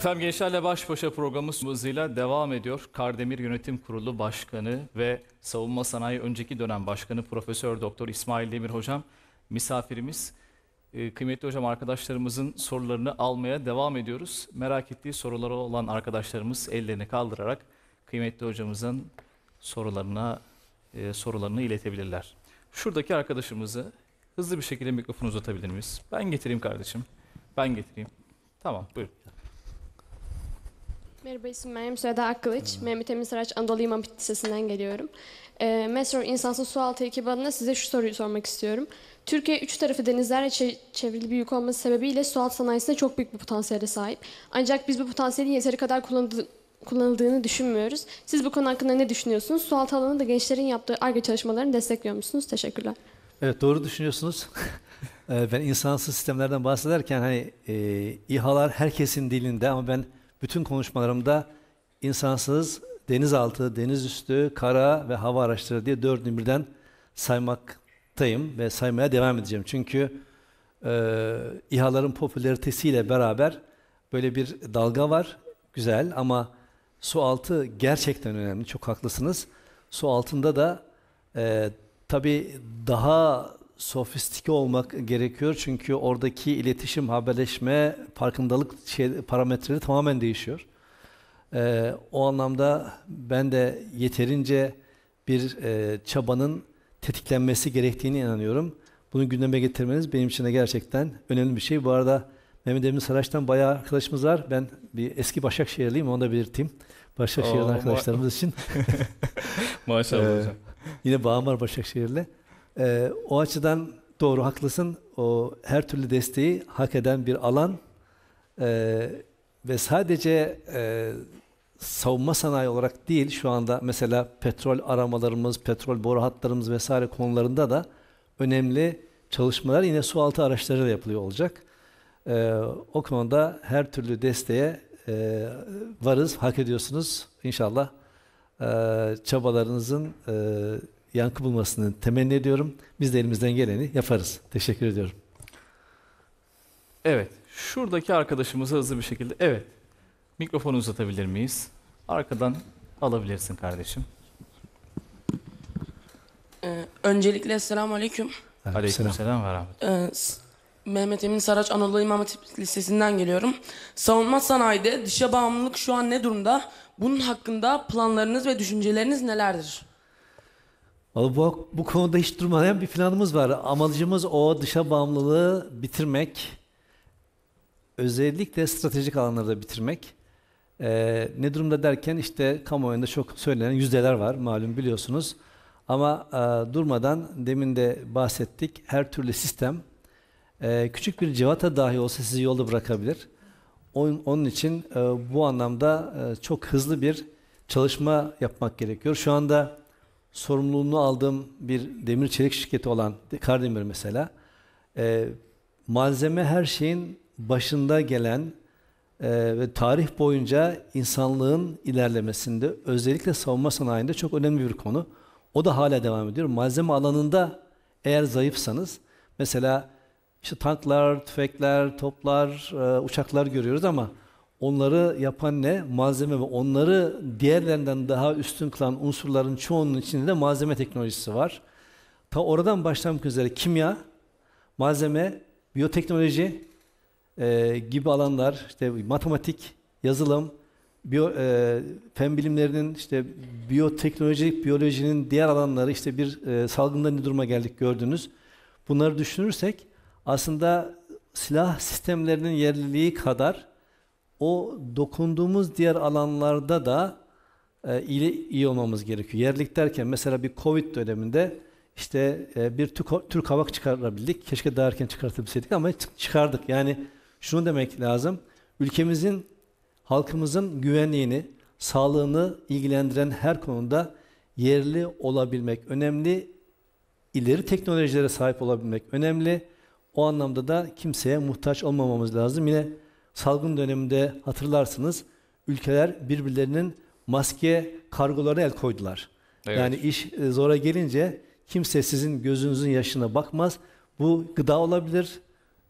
Efendim Gençlerle Baş Başa programımız hızıyla devam ediyor. Kardemir Yönetim Kurulu Başkanı ve Savunma Sanayi önceki dönem başkanı Profesör Doktor İsmail Demir Hocam misafirimiz. Ee, kıymetli hocam arkadaşlarımızın sorularını almaya devam ediyoruz. Merak ettiği soruları olan arkadaşlarımız ellerini kaldırarak kıymetli hocamızın sorularına e, sorularını iletebilirler. Şuradaki arkadaşımızı hızlı bir şekilde mikrofonu uzatabilir miyiz? Ben getireyim kardeşim. Ben getireyim. Tamam buyurun. Merhaba isim Meryem Süreda Akkılıç. Hmm. Mehmet Emin Saraç Anadolu İmam Lisesi'nden geliyorum. E, ee, Mesro İnsansız Sualtı ekibi adına size şu soruyu sormak istiyorum. Türkiye üç tarafı denizlerle çevrili bir büyük olması sebebiyle sualtı sanayisinde çok büyük bir potansiyele sahip. Ancak biz bu potansiyelin yeteri kadar kullanıldığı kullanıldığını düşünmüyoruz. Siz bu konu hakkında ne düşünüyorsunuz? Sualtı alanı da gençlerin yaptığı ARGE çalışmalarını destekliyor musunuz? Teşekkürler. Evet doğru düşünüyorsunuz. Ee, ben insansız sistemlerden bahsederken hani e, İHA'lar herkesin dilinde ama ben bütün konuşmalarımda insansız, denizaltı, denizüstü, kara ve hava araçları diye dördünü birden saymaktayım ve saymaya devam edeceğim. Çünkü e, İHA'ların popülaritesiyle beraber böyle bir dalga var. Güzel ama su altı gerçekten önemli. Çok haklısınız. Su altında da e, tabii daha sofistike olmak gerekiyor çünkü oradaki iletişim, haberleşme, farkındalık şey, parametreleri tamamen değişiyor. Ee, o anlamda ben de yeterince bir e, çabanın tetiklenmesi gerektiğini inanıyorum. Bunu gündeme getirmeniz benim için de gerçekten önemli bir şey. Bu arada Mehmet Emin Saraç'tan bayağı arkadaşımız var. Ben bir eski Başakşehirliyim, onu da belirteyim. Başakşehir'den arkadaşlarımız için. Maşallah ee, hocam. Yine bağım var Başakşehir'le. Ee, o açıdan doğru haklısın. O her türlü desteği hak eden bir alan ee, ve sadece e, savunma sanayi olarak değil şu anda mesela petrol aramalarımız, petrol boru hatlarımız vesaire konularında da önemli çalışmalar yine sualtı araçlarıyla yapılıyor olacak. Ee, o konuda her türlü desteğe e, varız, hak ediyorsunuz. İnşallah e, çabalarınızın e, yankı bulmasını temenni ediyorum. Biz de elimizden geleni yaparız. Teşekkür ediyorum. Evet. Şuradaki arkadaşımıza hızlı bir şekilde evet. Mikrofonu uzatabilir miyiz? Arkadan alabilirsin kardeşim. Ee, öncelikle selamun aleyküm. Aleyküm selam ve Ee, Mehmet Emin Saraç Anadolu İmam Hatip Lisesi'nden geliyorum. Savunma sanayide dışa bağımlılık şu an ne durumda? Bunun hakkında planlarınız ve düşünceleriniz nelerdir? Vallahi bu, bu konuda hiç durmadan bir planımız var. Amacımız o dışa bağımlılığı bitirmek. Özellikle stratejik alanlarda bitirmek. Ee, ne durumda derken işte kamuoyunda çok söylenen yüzdeler var malum biliyorsunuz. Ama e, durmadan demin de bahsettik her türlü sistem e, küçük bir civata dahi olsa sizi yolda bırakabilir. Onun, onun için e, bu anlamda e, çok hızlı bir çalışma yapmak gerekiyor. Şu anda sorumluluğunu aldığım bir demir çelik şirketi olan Kardemir mesela e, malzeme her şeyin başında gelen e, ve tarih boyunca insanlığın ilerlemesinde özellikle savunma sanayinde çok önemli bir konu. O da hala devam ediyor. Malzeme alanında eğer zayıfsanız mesela işte tanklar, tüfekler, toplar, e, uçaklar görüyoruz ama Onları yapan ne? Malzeme ve onları diğerlerinden daha üstün kılan unsurların çoğunun içinde de malzeme teknolojisi var. Ta oradan başlamak üzere kimya, malzeme, biyoteknoloji e, gibi alanlar, işte matematik, yazılım, biyo, e, fen bilimlerinin işte biyoteknoloji, biyolojinin diğer alanları işte bir e, salgında ne duruma geldik gördünüz. Bunları düşünürsek aslında silah sistemlerinin yerliliği kadar o dokunduğumuz diğer alanlarda da e, iyi, iyi olmamız gerekiyor. Yerlik derken mesela bir Covid döneminde işte e, bir Türk, Türk havak çıkarabildik. Keşke daha erken çıkartabilseydik ama çıkardık. Yani şunu demek lazım. Ülkemizin, halkımızın güvenliğini, sağlığını ilgilendiren her konuda yerli olabilmek önemli. İleri teknolojilere sahip olabilmek önemli. O anlamda da kimseye muhtaç olmamamız lazım. Yine salgın döneminde hatırlarsınız ülkeler birbirlerinin maske kargolarına el koydular. Evet. Yani iş e, zora gelince kimse sizin gözünüzün yaşına bakmaz. Bu gıda olabilir,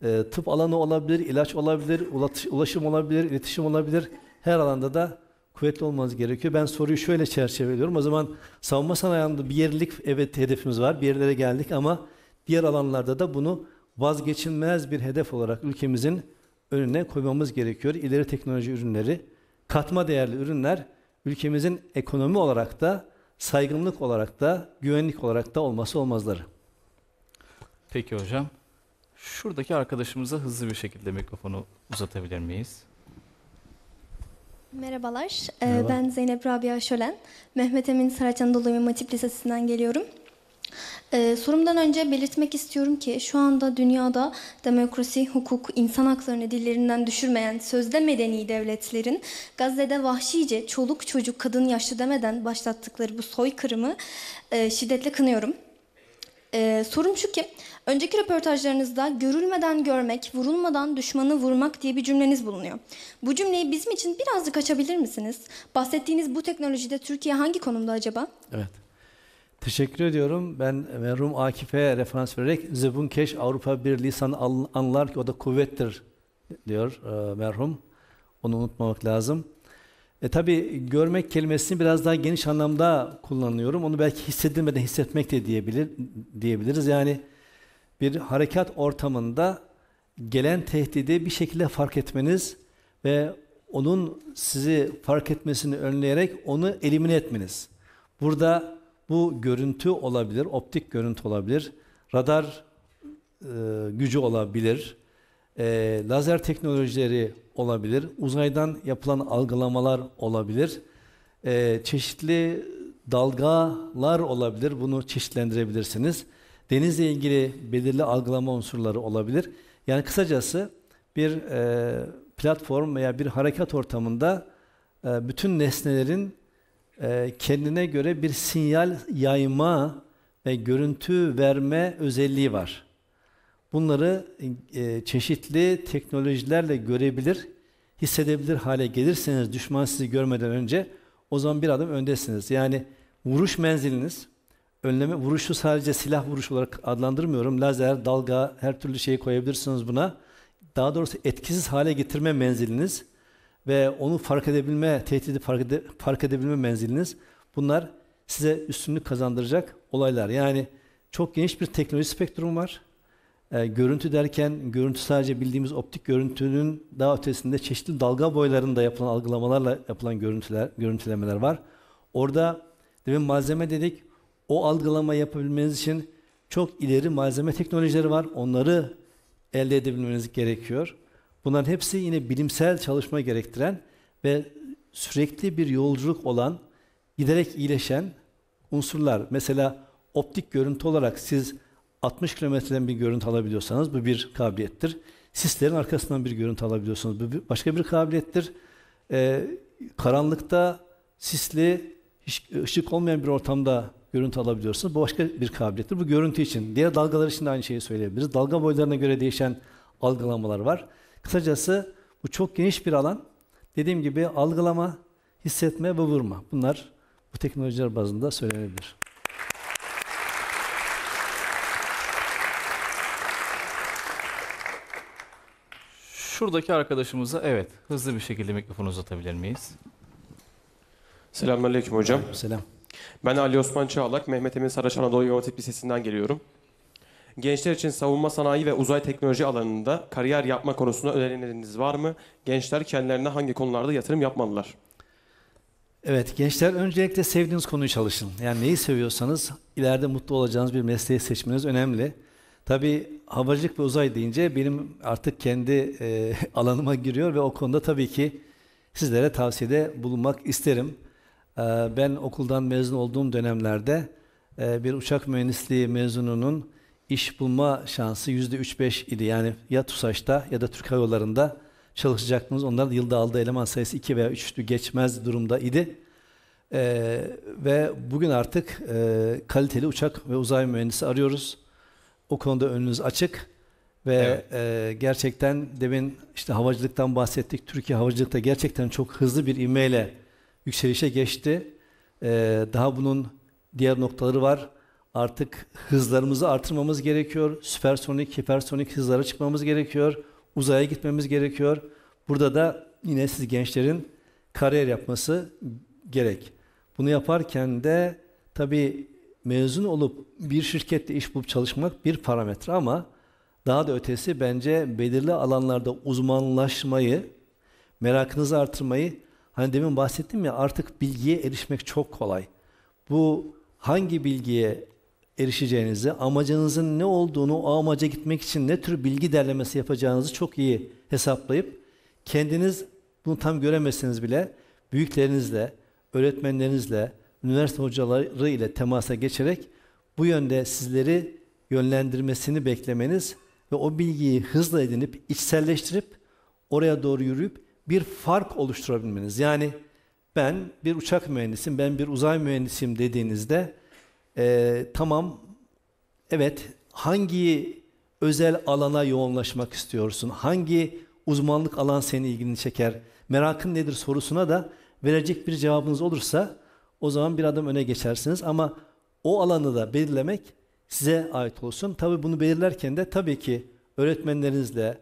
e, tıp alanı olabilir, ilaç olabilir, ulaşım olabilir, iletişim olabilir. Her alanda da kuvvetli olmanız gerekiyor. Ben soruyu şöyle çerçeveliyorum. O zaman savunma sanayinde bir yerlik evet hedefimiz var. Bir yerlere geldik ama diğer alanlarda da bunu vazgeçilmez bir hedef olarak ülkemizin önüne koymamız gerekiyor. İleri teknoloji ürünleri, katma değerli ürünler ülkemizin ekonomi olarak da, saygınlık olarak da, güvenlik olarak da olması olmazları. Peki hocam. Şuradaki arkadaşımıza hızlı bir şekilde mikrofonu uzatabilir miyiz? Merhabalar. Ee, Merhaba. Ben Zeynep Rabia Şölen. Mehmet Emin Saraç Anadolu İmam Hatip Lisesi'nden geliyorum. Ee, sorumdan önce belirtmek istiyorum ki şu anda dünyada demokrasi, hukuk, insan haklarını dillerinden düşürmeyen sözde medeni devletlerin Gazze'de vahşice çoluk çocuk kadın yaşlı demeden başlattıkları bu soykırımı e, şiddetle kınıyorum. Ee, sorum şu ki, önceki röportajlarınızda görülmeden görmek, vurulmadan düşmanı vurmak diye bir cümleniz bulunuyor. Bu cümleyi bizim için birazcık açabilir misiniz? Bahsettiğiniz bu teknolojide Türkiye hangi konumda acaba? Evet. Teşekkür ediyorum. Ben merhum Akif'e referans vererek Zebun Keş Avrupa bir lisan anlar ki o da kuvvettir diyor e, merhum. Onu unutmamak lazım. E tabi görmek kelimesini biraz daha geniş anlamda kullanıyorum. Onu belki hissedilmeden hissetmek de diyebilir, diyebiliriz. Yani bir harekat ortamında gelen tehdidi bir şekilde fark etmeniz ve onun sizi fark etmesini önleyerek onu elimine etmeniz. Burada bu görüntü olabilir, optik görüntü olabilir, radar e, gücü olabilir, e, lazer teknolojileri olabilir, uzaydan yapılan algılamalar olabilir, e, çeşitli dalgalar olabilir, bunu çeşitlendirebilirsiniz. Denizle ilgili belirli algılama unsurları olabilir. Yani kısacası bir e, platform veya bir harekat ortamında e, bütün nesnelerin ee, kendine göre bir sinyal yayma ve görüntü verme özelliği var. Bunları e, çeşitli teknolojilerle görebilir, hissedebilir hale gelirseniz düşman sizi görmeden önce o zaman bir adım öndesiniz. Yani vuruş menziliniz, önleme vuruşu sadece silah vuruş olarak adlandırmıyorum. Lazer, dalga, her türlü şeyi koyabilirsiniz buna. Daha doğrusu etkisiz hale getirme menziliniz ve onu fark edebilme, tehdidi fark, ede, fark edebilme menziliniz bunlar size üstünlük kazandıracak olaylar. Yani çok geniş bir teknoloji spektrumu var. E, görüntü derken görüntü sadece bildiğimiz optik görüntünün daha ötesinde çeşitli dalga boylarında yapılan algılamalarla yapılan görüntüler, görüntülemeler var. Orada demin malzeme dedik. O algılama yapabilmeniz için çok ileri malzeme teknolojileri var. Onları elde edebilmeniz gerekiyor. Bunların hepsi yine bilimsel çalışma gerektiren ve sürekli bir yolculuk olan, giderek iyileşen unsurlar. Mesela optik görüntü olarak siz 60 kilometreden bir görüntü alabiliyorsanız bu bir kabiliyettir. Sislerin arkasından bir görüntü alabiliyorsunuz bu başka bir kabiliyettir. Ee, karanlıkta sisli, ışık olmayan bir ortamda görüntü alabiliyorsunuz. Bu başka bir kabiliyettir. Bu görüntü için. Diğer dalgalar için de aynı şeyi söyleyebiliriz. Dalga boylarına göre değişen algılamalar var. Kısacası bu çok geniş bir alan. Dediğim gibi algılama, hissetme ve vurma. Bunlar bu teknolojiler bazında söylenebilir. Şuradaki arkadaşımıza evet hızlı bir şekilde mikrofonu uzatabilir miyiz? Selamünaleyküm hocam. Selam. Ben Ali Osman Çağlak, Mehmet Emin Saraç Anadolu Yönetim Lisesi'nden geliyorum. Gençler için savunma sanayi ve uzay teknoloji alanında kariyer yapma konusunda önerileriniz var mı? Gençler kendilerine hangi konularda yatırım yapmalılar? Evet, gençler öncelikle sevdiğiniz konuyu çalışın. Yani neyi seviyorsanız ileride mutlu olacağınız bir mesleği seçmeniz önemli. Tabii havacılık ve uzay deyince benim artık kendi e, alanıma giriyor ve o konuda tabii ki sizlere tavsiyede bulunmak isterim. E, ben okuldan mezun olduğum dönemlerde e, bir uçak mühendisliği mezununun iş bulma şansı yüzde üç beş idi. Yani ya TUSAŞ'ta ya da Türk Hava Yolları'nda çalışacaktınız. Onların yılda aldığı eleman sayısı iki veya 3'tü geçmez durumda idi. Ee, ve bugün artık e, kaliteli uçak ve uzay mühendisi arıyoruz. O konuda önünüz açık ve evet. e, gerçekten demin işte havacılıktan bahsettik. Türkiye havacılıkta gerçekten çok hızlı bir ivmeyle yükselişe geçti. E, daha bunun diğer noktaları var artık hızlarımızı artırmamız gerekiyor. Süpersonik, hipersonik hızlara çıkmamız gerekiyor. Uzaya gitmemiz gerekiyor. Burada da yine siz gençlerin kariyer yapması gerek. Bunu yaparken de tabii mezun olup bir şirkette iş bulup çalışmak bir parametre ama daha da ötesi bence belirli alanlarda uzmanlaşmayı, merakınızı artırmayı, hani demin bahsettim ya artık bilgiye erişmek çok kolay. Bu hangi bilgiye erişeceğinizi, amacınızın ne olduğunu, o amaca gitmek için ne tür bilgi derlemesi yapacağınızı çok iyi hesaplayıp kendiniz bunu tam göremeseniz bile büyüklerinizle, öğretmenlerinizle, üniversite hocaları ile temasa geçerek bu yönde sizleri yönlendirmesini beklemeniz ve o bilgiyi hızla edinip içselleştirip oraya doğru yürüyüp bir fark oluşturabilmeniz. Yani ben bir uçak mühendisiyim, ben bir uzay mühendisiyim dediğinizde e, tamam, evet hangi özel alana yoğunlaşmak istiyorsun? Hangi uzmanlık alan seni ilgini çeker? Merakın nedir sorusuna da verecek bir cevabınız olursa o zaman bir adım öne geçersiniz. Ama o alanı da belirlemek size ait olsun. Tabi bunu belirlerken de tabii ki öğretmenlerinizle,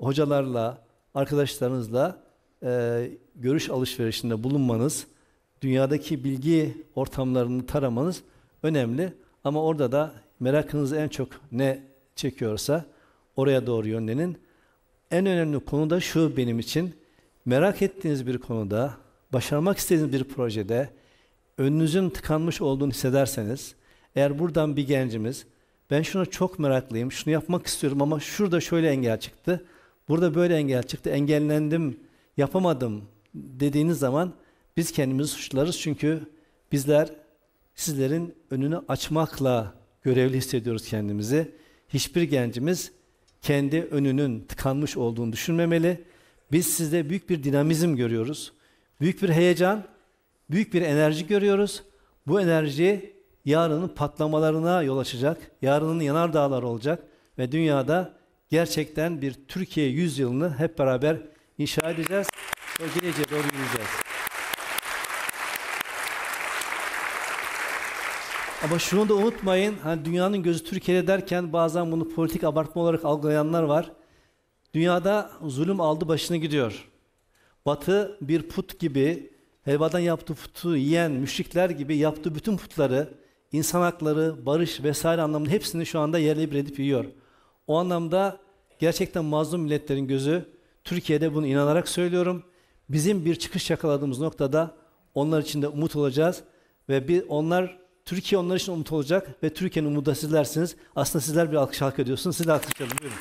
hocalarla, arkadaşlarınızla e, görüş alışverişinde bulunmanız, dünyadaki bilgi ortamlarını taramanız önemli ama orada da merakınızı en çok ne çekiyorsa oraya doğru yönlenin. En önemli konu da şu benim için. Merak ettiğiniz bir konuda, başarmak istediğiniz bir projede önünüzün tıkanmış olduğunu hissederseniz, eğer buradan bir gencimiz, ben şuna çok meraklıyım, şunu yapmak istiyorum ama şurada şöyle engel çıktı, burada böyle engel çıktı, engellendim, yapamadım dediğiniz zaman biz kendimizi suçlarız çünkü bizler sizlerin önünü açmakla görevli hissediyoruz kendimizi. Hiçbir gencimiz kendi önünün tıkanmış olduğunu düşünmemeli. Biz sizde büyük bir dinamizm görüyoruz. Büyük bir heyecan, büyük bir enerji görüyoruz. Bu enerji yarının patlamalarına yol açacak. Yarının yanar dağlar olacak ve dünyada gerçekten bir Türkiye yüzyılını hep beraber inşa edeceğiz. O geleceğe doğru gideceğiz. Ama şunu da unutmayın, hani dünyanın gözü Türkiye'de derken bazen bunu politik abartma olarak algılayanlar var. Dünyada zulüm aldı başını gidiyor. Batı bir put gibi, helvadan yaptığı putu yiyen müşrikler gibi yaptığı bütün putları, insan hakları, barış vesaire anlamında hepsini şu anda yerle bir edip yiyor. O anlamda gerçekten mazlum milletlerin gözü Türkiye'de bunu inanarak söylüyorum. Bizim bir çıkış yakaladığımız noktada onlar için de umut olacağız ve bir onlar Türkiye onlar için umut olacak ve Türkiye'nin umudu sizlersiniz. Aslında sizler bir alkış hak ediyorsunuz. Siz de alkışlayalım. Buyurun.